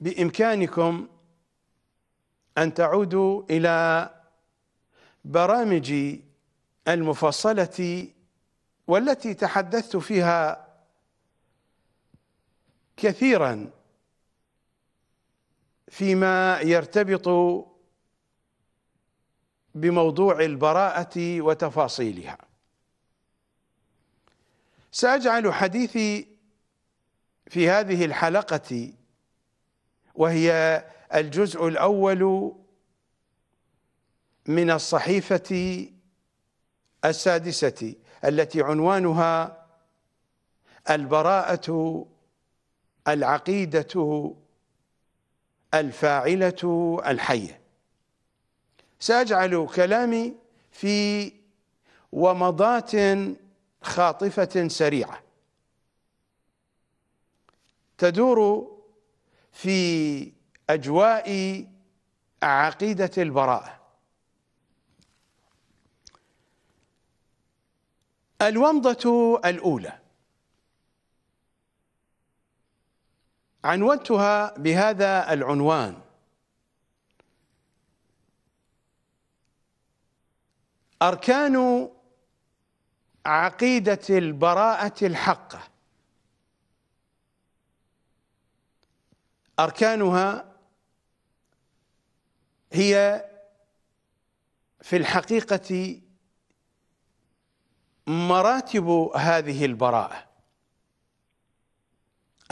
بإمكانكم أن تعودوا إلى برامج المفصلة والتي تحدثت فيها كثيرا فيما يرتبط بموضوع البراءة وتفاصيلها سأجعل حديثي في هذه الحلقة وهي الجزء الاول من الصحيفه السادسه التي عنوانها البراءه العقيده الفاعله الحيه ساجعل كلامي في ومضات خاطفه سريعه تدور في اجواء عقيده البراءه الومضه الاولى عنونتها بهذا العنوان اركان عقيده البراءه الحقه أركانها هي في الحقيقة مراتب هذه البراءة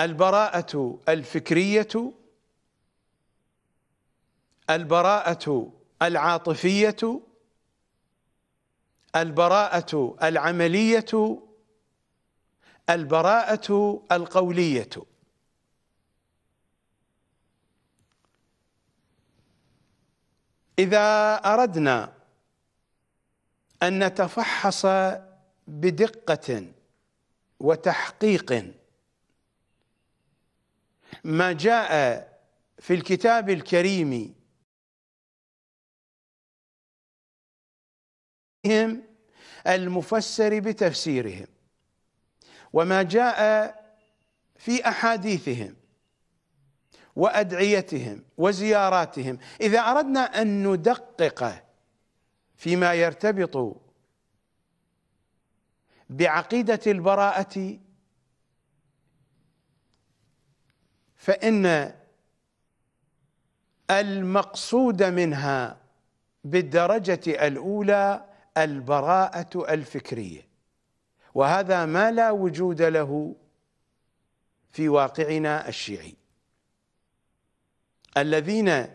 البراءة الفكرية البراءة العاطفية البراءة العملية البراءة القولية إذا أردنا أن نتفحص بدقة وتحقيق ما جاء في الكتاب الكريم المفسر بتفسيرهم وما جاء في أحاديثهم وأدعيتهم وزياراتهم إذا أردنا أن ندقق فيما يرتبط بعقيدة البراءة فإن المقصود منها بالدرجة الأولى البراءة الفكرية وهذا ما لا وجود له في واقعنا الشيعي الذين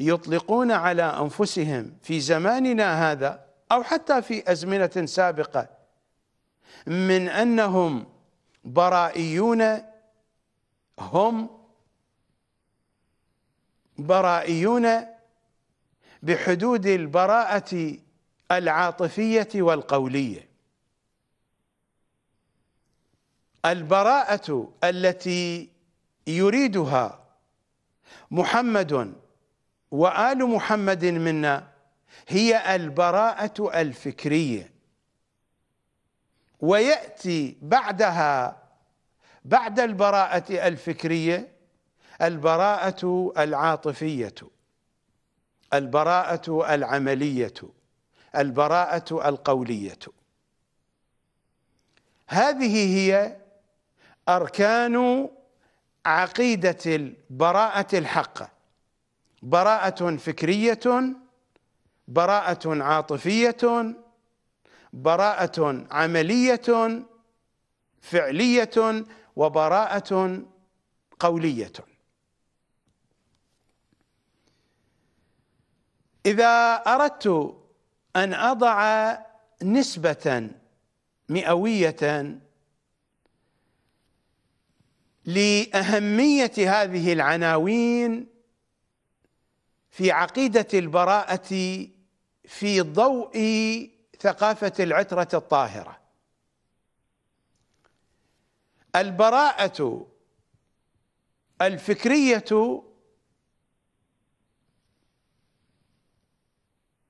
يطلقون على أنفسهم في زماننا هذا أو حتى في أزمنة سابقة من أنهم برائيون هم برائيون بحدود البراءة العاطفية والقولية البراءة التي يريدها محمد وآل محمد منا هي البراءة الفكرية ويأتي بعدها بعد البراءة الفكرية البراءة العاطفية البراءة العملية البراءة القولية هذه هي أركان عقيدة البراءة الحقة براءة فكرية براءة عاطفية براءة عملية فعلية وبراءة قولية إذا أردت أن أضع نسبة مئوية لأهمية هذه العناوين في عقيدة البراءة في ضوء ثقافة العترة الطاهرة البراءة الفكرية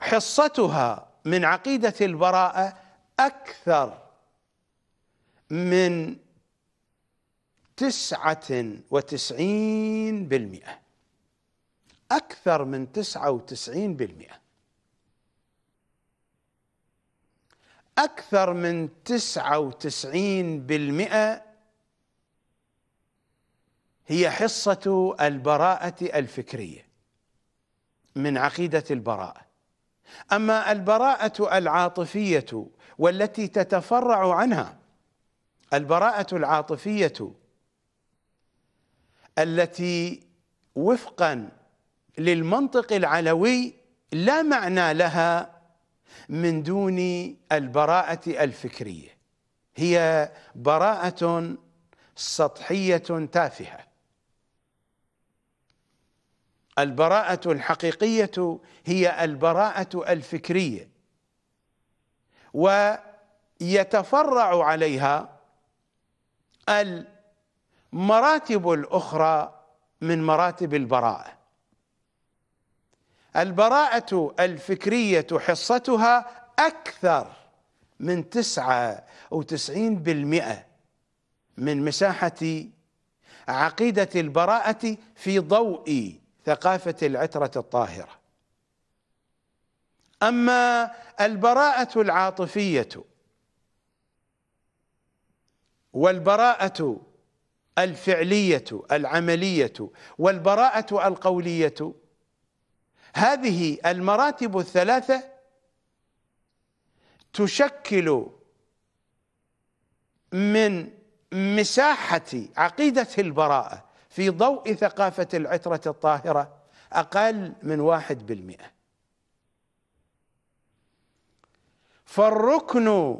حصتها من عقيدة البراءة أكثر من تسعة وتسعين بالمئة أكثر من تسعة وتسعين بالمئة أكثر من تسعة وتسعين بالمئة هي حصة البراءة الفكرية من عقيدة البراءة أما البراءة العاطفية والتي تتفرع عنها البراءة العاطفية التي وفقا للمنطق العلوي لا معنى لها من دون البراءة الفكرية هي براءة سطحية تافهة البراءة الحقيقية هي البراءة الفكرية ويتفرع عليها ال مراتب الأخرى من مراتب البراءة البراءة الفكرية حصتها أكثر من تسعة أو تسعين بالمئة من مساحة عقيدة البراءة في ضوء ثقافة العترة الطاهرة أما البراءة العاطفية والبراءة الفعلية العملية والبراءة القولية هذه المراتب الثلاثة تشكل من مساحة عقيدة البراءة في ضوء ثقافة العترة الطاهرة أقل من واحد بالمئة فالركن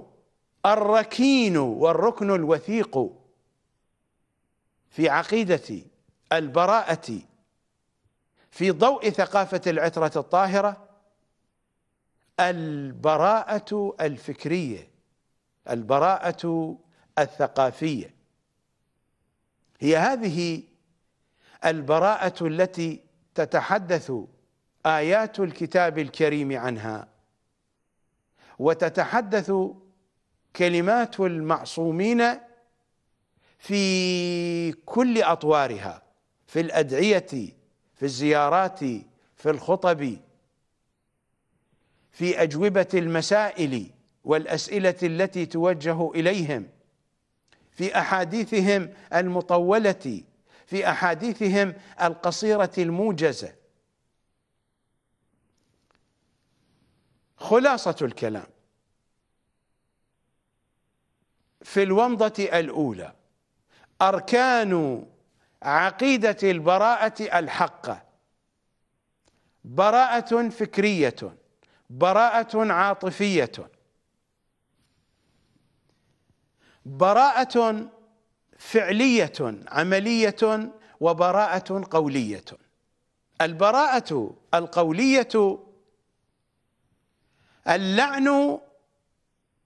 الركين والركن الوثيق في عقيدة البراءة في ضوء ثقافة العترة الطاهرة البراءة الفكرية البراءة الثقافية هي هذه البراءة التي تتحدث آيات الكتاب الكريم عنها وتتحدث كلمات المعصومين في كل أطوارها في الأدعية في الزيارات في الخطب في أجوبة المسائل والأسئلة التي توجه إليهم في أحاديثهم المطولة في أحاديثهم القصيرة الموجزة خلاصة الكلام في الومضة الأولى أركان عقيدة البراءة الحقة براءة فكرية براءة عاطفية براءة فعلية عملية وبراءة قولية البراءة القولية اللعن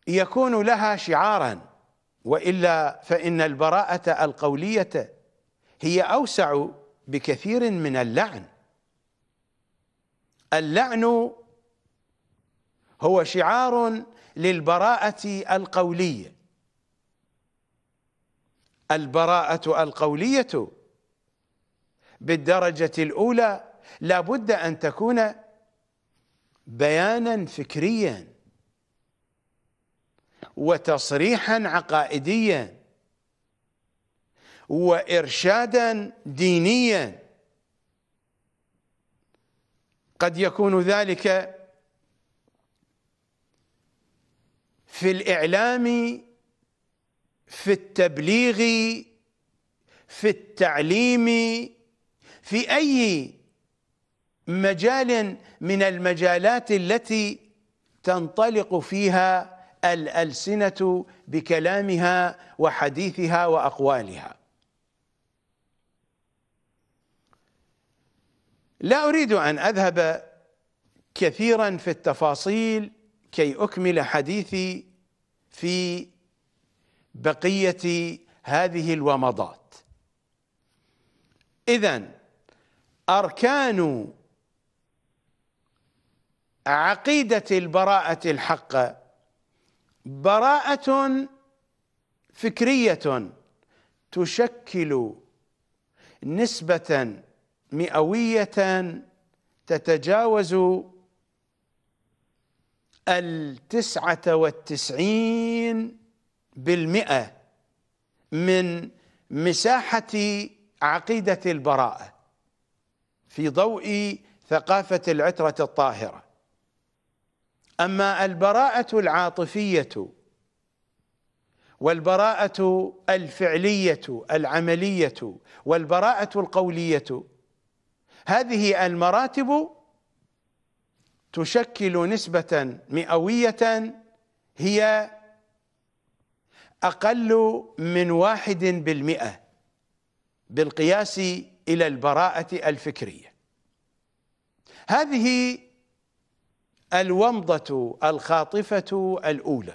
يكون لها شعاراً والا فان البراءه القوليه هي اوسع بكثير من اللعن اللعن هو شعار للبراءه القوليه البراءه القوليه بالدرجه الاولى لابد ان تكون بيانا فكريا وتصريحا عقائديا وارشادا دينيا قد يكون ذلك في الاعلام في التبليغ في التعليم في اي مجال من المجالات التي تنطلق فيها الألسنة بكلامها وحديثها وأقوالها لا أريد أن أذهب كثيرا في التفاصيل كي أكمل حديثي في بقية هذه الومضات إذا أركان عقيدة البراءة الحقة براءة فكرية تشكل نسبة مئوية تتجاوز التسعة والتسعين بالمئة من مساحة عقيدة البراءة في ضوء ثقافة العترة الطاهرة اما البراءه العاطفيه والبراءه الفعليه العمليه والبراءه القوليه هذه المراتب تشكل نسبه مئويه هي اقل من واحد بالمئه بالقياس الى البراءه الفكريه هذه الومضة الخاطفة الأولى